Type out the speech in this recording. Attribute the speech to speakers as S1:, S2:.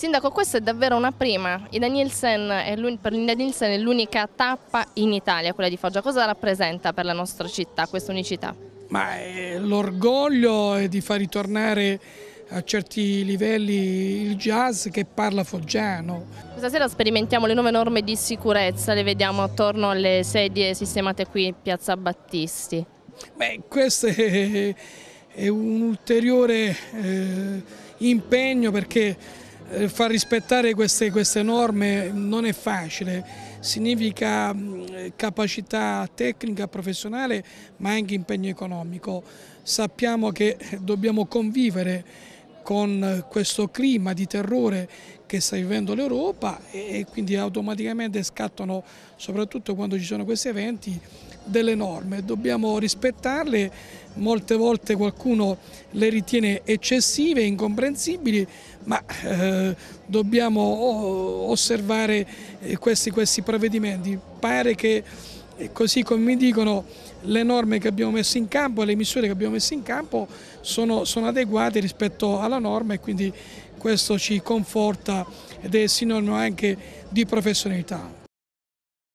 S1: Sindaco, questa è davvero una prima. per l'India Nielsen è l'unica tappa in Italia, quella di Foggia. Cosa rappresenta per la nostra città questa unicità?
S2: Ma eh, l'orgoglio è di far ritornare a certi livelli il jazz che parla foggiano.
S1: Questa sera sperimentiamo le nuove norme di sicurezza, le vediamo attorno alle sedie sistemate qui in Piazza Battisti.
S2: Beh, questo è, è un ulteriore eh, impegno perché eh, far rispettare queste, queste, norme non è facile, significa mm, capacità tecnica, professionale ma anche impegno economico. Sappiamo che dobbiamo convivere con questo clima di terrore che sta vivendo l'Europa e quindi automaticamente scattano, soprattutto quando ci sono questi eventi, delle norme, dobbiamo rispettarle, molte volte qualcuno le ritiene eccessive, incomprensibili, ma eh, dobbiamo oh, osservare eh, questi, questi provvedimenti. Pare che eh, così come mi dicono le norme che abbiamo messo in campo e le misure che abbiamo messo in campo sono, sono, adeguate rispetto alla norma e quindi questo ci conforta ed è sinonimo anche di professionalità.